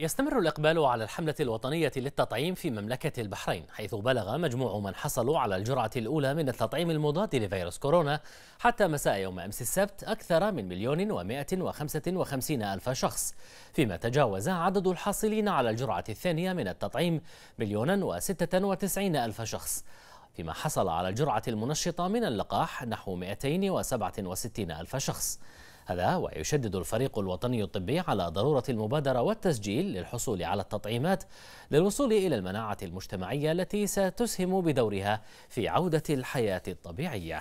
يستمر الإقبال على الحملة الوطنية للتطعيم في مملكة البحرين حيث بلغ مجموع من حصلوا على الجرعة الأولى من التطعيم المضاد لفيروس كورونا حتى مساء يوم أمس السبت أكثر من مليون ومائة وخمسة وخمسين ألف شخص فيما تجاوز عدد الحاصلين على الجرعة الثانية من التطعيم مليونا وستة وتسعين ألف شخص فيما حصل على الجرعة المنشطة من اللقاح نحو 267 ألف شخص هذا ويشدد الفريق الوطني الطبي على ضرورة المبادرة والتسجيل للحصول على التطعيمات للوصول إلى المناعة المجتمعية التي ستسهم بدورها في عودة الحياة الطبيعية